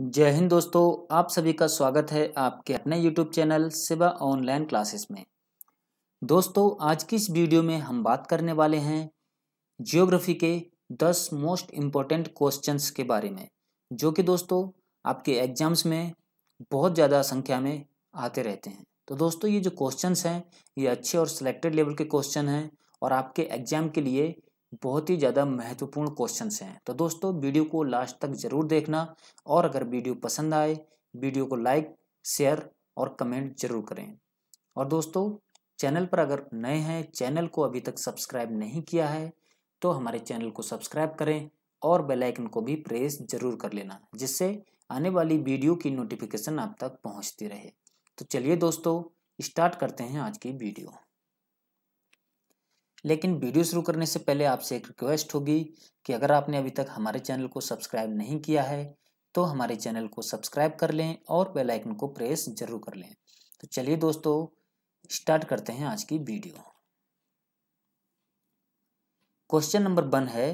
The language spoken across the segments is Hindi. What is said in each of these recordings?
जय हिंद दोस्तों आप सभी का स्वागत है आपके अपने YouTube channel Shiva online classes में दोस्तों आज की इस वीडियो में हम बात करने वाले हैं जियोग्राफी के 10 मोस्ट इम्पोर्टेंट क्वेश्चंस के बारे में जो कि दोस्तों आपके एग्जाम्स में बहुत ज़्यादा संख्या में आते रहते हैं तो दोस्तों ये जो क्वेश्चंस हैं ये अच्छे और सिलेक्टेड लेवल के क्वेश्चन हैं और आपके एग्जाम के लिए बहुत ही ज़्यादा महत्वपूर्ण क्वेश्चन हैं तो दोस्तों वीडियो को लास्ट तक ज़रूर देखना और अगर वीडियो पसंद आए वीडियो को लाइक शेयर और कमेंट जरूर करें और दोस्तों चैनल पर अगर नए हैं चैनल को अभी तक सब्सक्राइब नहीं किया है तो हमारे चैनल को सब्सक्राइब करें और बेल आइकन को भी प्रेस जरूर कर लेना जिससे आने वाली वीडियो की नोटिफिकेशन आप तक पहुंचती रहे तो चलिए दोस्तों स्टार्ट करते हैं आज की वीडियो लेकिन वीडियो शुरू करने से पहले आपसे एक रिक्वेस्ट होगी कि अगर आपने अभी तक हमारे चैनल को सब्सक्राइब नहीं किया है तो हमारे चैनल को सब्सक्राइब कर लें और बेल आइकन को प्रेस जरूर कर लें तो चलिए दोस्तों स्टार्ट करते हैं आज की वीडियो क्वेश्चन नंबर वन है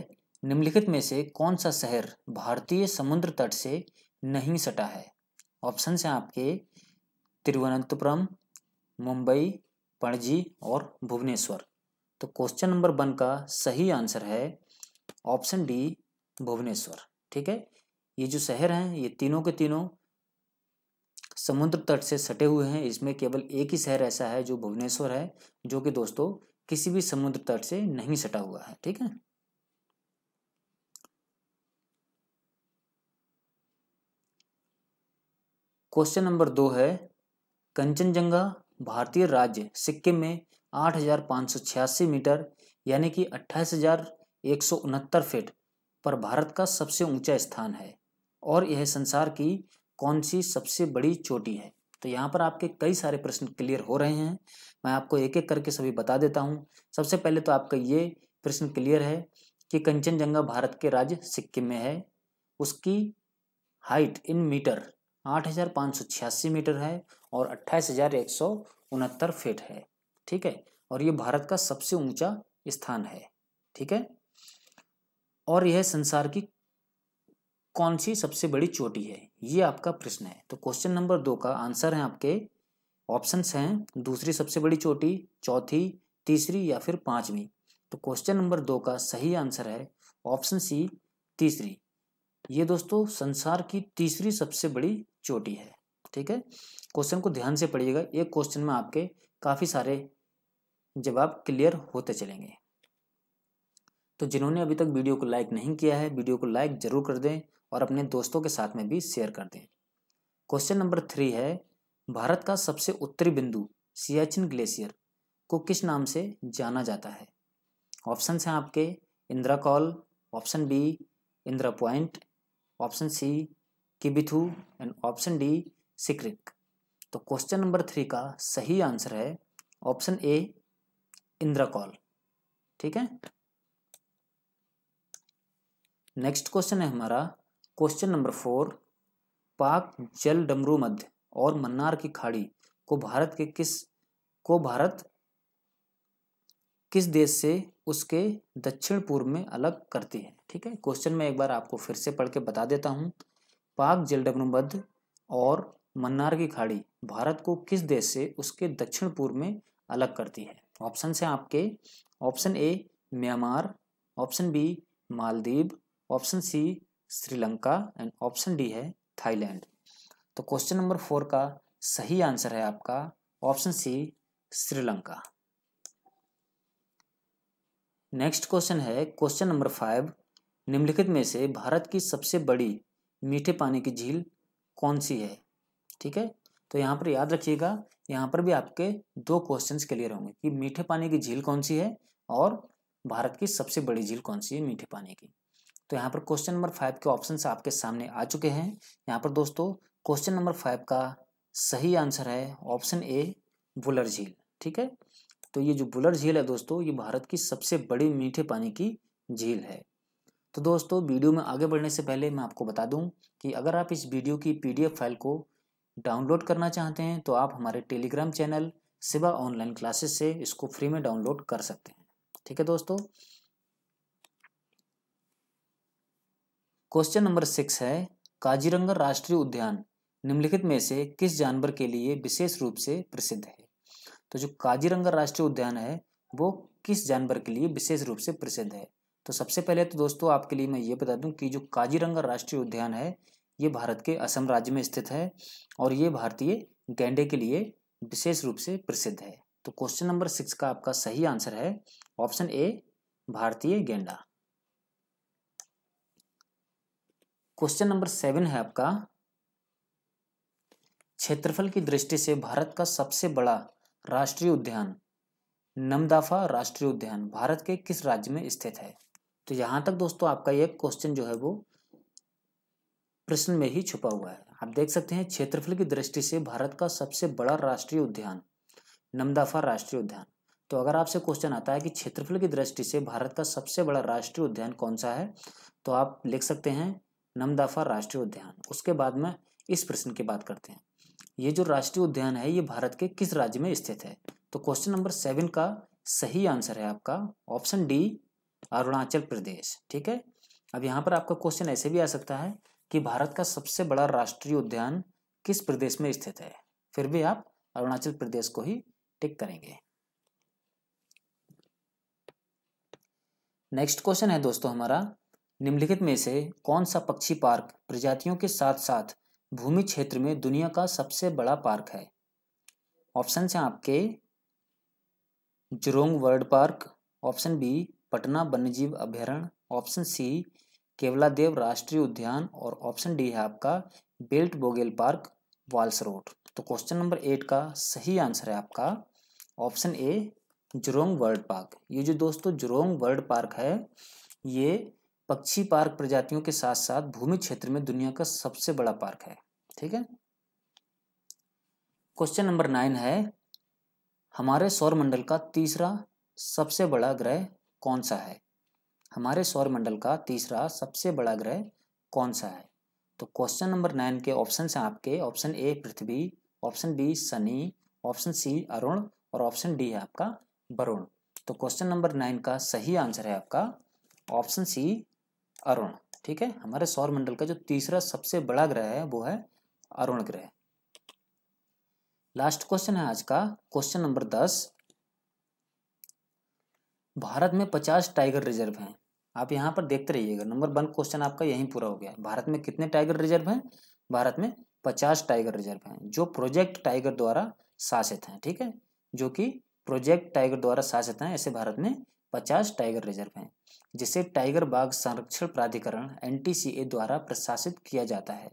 निम्नलिखित में से कौन सा शहर भारतीय समुद्र तट से नहीं सटा है ऑप्शन हैं आपके तिरुवनंतपुरम मुंबई पणजी और भुवनेश्वर तो क्वेश्चन नंबर वन का सही आंसर है ऑप्शन डी भुवनेश्वर ठीक है ये जो शहर हैं ये तीनों के तीनों समुद्र तट से सटे हुए हैं इसमें केवल एक ही शहर ऐसा है जो भुवनेश्वर है जो कि दोस्तों किसी भी समुद्र तट से नहीं सटा हुआ है ठीक है क्वेश्चन नंबर दो है कंचनजंगा भारतीय राज्य सिक्किम में आठ हजार पाँच सौ छियासी मीटर यानी कि अट्ठाईस हजार एक सौ उनहत्तर फीट पर भारत का सबसे ऊंचा स्थान है और यह संसार की कौन सी सबसे बड़ी चोटी है तो यहाँ पर आपके कई सारे प्रश्न क्लियर हो रहे हैं मैं आपको एक एक करके सभी बता देता हूँ सबसे पहले तो आपका ये प्रश्न क्लियर है कि कंचनजंगा भारत के राज्य सिक्किम में है उसकी हाइट इन मीटर आठ हजार पाँच सौ छियासी मीटर है और अट्ठाईस हजार एक सौ उनहत्तर फीट है ठीक है और ये भारत का सबसे ऊंचा स्थान है ठीक है और यह संसार की कौन सी सबसे बड़ी चोटी है ये आपका प्रश्न है तो क्वेश्चन नंबर दो का आंसर है आपके ऑप्शंस हैं दूसरी सबसे बड़ी चोटी चौथी तीसरी या फिर पांचवी तो क्वेश्चन नंबर दो का सही आंसर है ऑप्शन सी तीसरी ये दोस्तों संसार की तीसरी सबसे बड़ी चोटी है ठीक है क्वेश्चन को ध्यान से पढ़िएगा एक क्वेश्चन में आपके काफ़ी सारे जवाब क्लियर होते चलेंगे तो जिन्होंने अभी तक वीडियो को लाइक नहीं किया है वीडियो को लाइक ज़रूर कर दें और अपने दोस्तों के साथ में भी शेयर कर दें क्वेश्चन नंबर थ्री है भारत का सबसे उत्तरी बिंदु सियाचिन ग्लेशियर को किस नाम से जाना जाता है ऑप्शन हैं आपके Indira col option B Indira point option C Kibithu and option D Sikrik तो क्वेश्चन नंबर थ्री का सही आंसर है ऑप्शन ए इंद्रा कॉल ठीक है नेक्स्ट क्वेश्चन है हमारा क्वेश्चन नंबर फोर पाक जल डमरू मध्य और मन्नार की खाड़ी को भारत के किस को भारत किस देश से उसके दक्षिण पूर्व में अलग करती है ठीक है क्वेश्चन में एक बार आपको फिर से पढ़ के बता देता हूँ पाक जल डमरू मध्य और मन्नार की खाड़ी भारत को किस देश से उसके दक्षिण पूर्व में अलग करती है ऑप्शन है आपके option A Myanmar option B Maldives option C Sri Lanka and option D है थाईलैंड तो क्वेश्चन नंबर फोर का सही आंसर है आपका option C Sri Lanka next question है क्वेश्चन नंबर फाइव निम्नलिखित में से भारत की सबसे बड़ी मीठे पानी की झील कौन सी है ठीक है तो यहाँ पर याद रखिएगा यहाँ पर भी आपके दो क्वेश्चन क्लियर होंगे कि मीठे पानी की झील कौन सी है और भारत की सबसे बड़ी झील कौन सी है मीठे पानी की तो यहाँ पर क्वेश्चन नंबर फाइव के ऑप्शन आपके सामने आ चुके हैं यहाँ पर दोस्तों क्वेश्चन नंबर फाइव का सही आंसर है ऑप्शन ए बुलर झील ठीक है तो ये जो बुलर झील है दोस्तों ये भारत की सबसे बड़ी मीठे पानी की झील है तो दोस्तों वीडियो में आगे बढ़ने से पहले मैं आपको बता दूं कि अगर आप इस वीडियो की पीडीएफ फाइल को डाउनलोड करना चाहते हैं तो आप हमारे Telegram channel Shiva online classes से इसको फ्री में डाउनलोड कर सकते हैं ठीक है दोस्तों क्वेश्चन नंबर सिक्स है काजीरंगा राष्ट्रीय उद्यान निम्नलिखित में से किस जानवर के लिए विशेष रूप से प्रसिद्ध है तो जो काजीरंगा राष्ट्रीय उद्यान है वो किस जानवर के लिए विशेष रूप से प्रसिद्ध है तो सबसे पहले तो दोस्तों आपके लिए मैं ये बता दूं कि जो काजीरंगा राष्ट्रीय उद्यान है ये भारत के असम राज्य में स्थित है और ये भारतीय गैंडे के लिए विशेष रूप से प्रसिद्ध है तो क्वेश्चन नंबर सिक्स का आपका सही आंसर है ऑप्शन ए भारतीय गेंडा क्वेश्चन नंबर सेवन है आपका क्षेत्रफल की दृष्टि से भारत का सबसे बड़ा राष्ट्रीय उद्यान नमदाफा राष्ट्रीय उद्यान भारत के किस राज्य में स्थित है तो यहां तक दोस्तों आपका यह क्वेश्चन जो है वो प्रश्न में ही छुपा हुआ है आप देख सकते हैं क्षेत्रफल की दृष्टि से भारत का सबसे बड़ा राष्ट्रीय उद्यान नमदाफा राष्ट्रीय उद्यान तो अगर आपसे क्वेश्चन आता है कि क्षेत्रफल की दृष्टि से भारत का सबसे बड़ा राष्ट्रीय उद्यान कौन सा है तो आप लिख सकते हैं नमदाफा राष्ट्रीय उद्यान उसके बाद में इस प्रश्न की बात करते हैं ये जो राष्ट्रीय उद्यान है ये भारत के किस राज्य में स्थित है तो क्वेश्चन नंबर सेवन का सही आंसर है आपका ऑप्शन डी अरुणाचल प्रदेश ठीक है अब यहाँ पर आपका क्वेश्चन ऐसे भी आ सकता है कि भारत का सबसे बड़ा राष्ट्रीय उद्यान किस प्रदेश में स्थित है फिर भी आप अरुणाचल प्रदेश को ही टिक करेंगे नेक्स्ट क्वेश्चन है दोस्तों हमारा निम्नलिखित में से कौन सा पक्षी पार्क प्रजातियों के साथ साथ भूमि क्षेत्र में दुनिया का सबसे बड़ा पार्क है ऑप्शन है आपके Jurong world park option B Patna वन्यजीव अभ्यारण्य ऑप्शन सी केवलादेव राष्ट्रीय उद्यान और ऑप्शन डी है आपका Weltvogelpark Walsrode तो क्वेश्चन नंबर एट का सही आंसर है आपका option A Jurong world park ये जो दोस्तों जुरोंग वर्ल्ड पार्क है ये पक्षी पार्क प्रजातियों के साथ साथ भूमि क्षेत्र में दुनिया का सबसे बड़ा पार्क है ठीक है क्वेश्चन नंबर नाइन है हमारे सौरमंडल का तीसरा सबसे बड़ा ग्रह कौन सा है हमारे सौरमंडल का तीसरा सबसे बड़ा ग्रह कौन सा है तो क्वेश्चन नंबर नाइन के ऑप्शन हैं आपके ऑप्शन ए पृथ्वी ऑप्शन बी शनि ऑप्शन सी अरुण और ऑप्शन डी है आपका वरुण तो क्वेश्चन नंबर नाइन का सही आंसर है आपका ऑप्शन सी अरुण ठीक है हमारे सौरमंडल का जो तीसरा सबसे बड़ा ग्रह है वो है अरुण ग्रह लास्ट क्वेश्चन है आज का क्वेश्चन नंबर दस भारत में पचास टाइगर रिजर्व हैं आप यहाँ पर देखते रहिएगा नंबर वन क्वेश्चन आपका यहीं पूरा हो गया भारत में कितने टाइगर रिजर्व हैं भारत में पचास टाइगर रिजर्व हैं जो प्रोजेक्ट टाइगर द्वारा शासित हैं ठीक है जो कि प्रोजेक्ट टाइगर द्वारा शासित हैं ऐसे भारत में पचास टाइगर रिजर्व हैं जिसे टाइगर बाघ संरक्षण प्राधिकरण एन द्वारा प्रशासित किया जाता है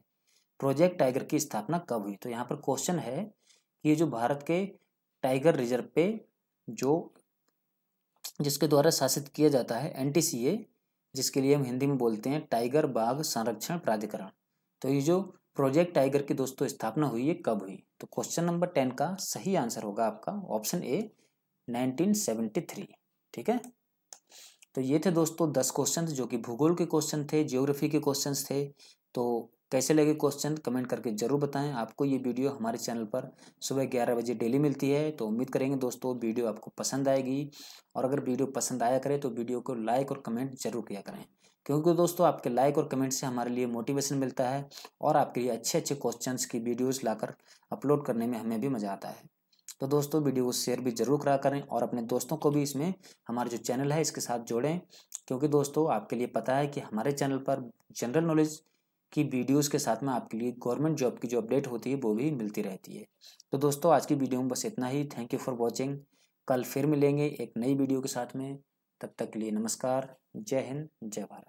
प्रोजेक्ट टाइगर की स्थापना कब हुई तो यहाँ पर क्वेश्चन है कि ये जो भारत के टाइगर रिजर्व पे जो जिसके द्वारा शासित किया जाता है एनटीसीए जिसके लिए हम हिंदी में बोलते हैं टाइगर बाघ संरक्षण प्राधिकरण तो ये जो प्रोजेक्ट टाइगर की दोस्तों स्थापना हुई है कब हुई तो क्वेश्चन नंबर टेन का सही आंसर होगा आपका ऑप्शन ए 1973 ठीक है तो ये थे दोस्तों दस क्वेश्चन जो कि भूगोल के क्वेश्चन थे जियोग्राफी के क्वेश्चन थे तो कैसे लगे क्वेश्चन कमेंट करके ज़रूर बताएं आपको ये वीडियो हमारे चैनल पर सुबह ग्यारह बजे डेली मिलती है तो उम्मीद करेंगे दोस्तों वीडियो आपको पसंद आएगी और अगर वीडियो पसंद आया करे तो वीडियो को लाइक और कमेंट जरूर किया करें क्योंकि दोस्तों आपके लाइक और कमेंट से हमारे लिए मोटिवेशन मिलता है और आपके लिए अच्छे अच्छे क्वेश्चन की वीडियोज़ लाकर अपलोड करने में हमें भी मज़ा आता है तो दोस्तों वीडियो को शेयर भी जरूर करा करें और अपने दोस्तों को भी इसमें हमारा जो चैनल है इसके साथ जोड़ें क्योंकि दोस्तों आपके लिए पता है कि हमारे चैनल पर जनरल नॉलेज की वीडियोस के साथ में आपके लिए गवर्नमेंट जॉब की जो अपडेट होती है वो भी मिलती रहती है तो दोस्तों आज की वीडियो में बस इतना ही थैंक यू फॉर वॉचिंग कल फिर मिलेंगे एक नई वीडियो के साथ में तब तक के लिए नमस्कार जय हिंद जय भारत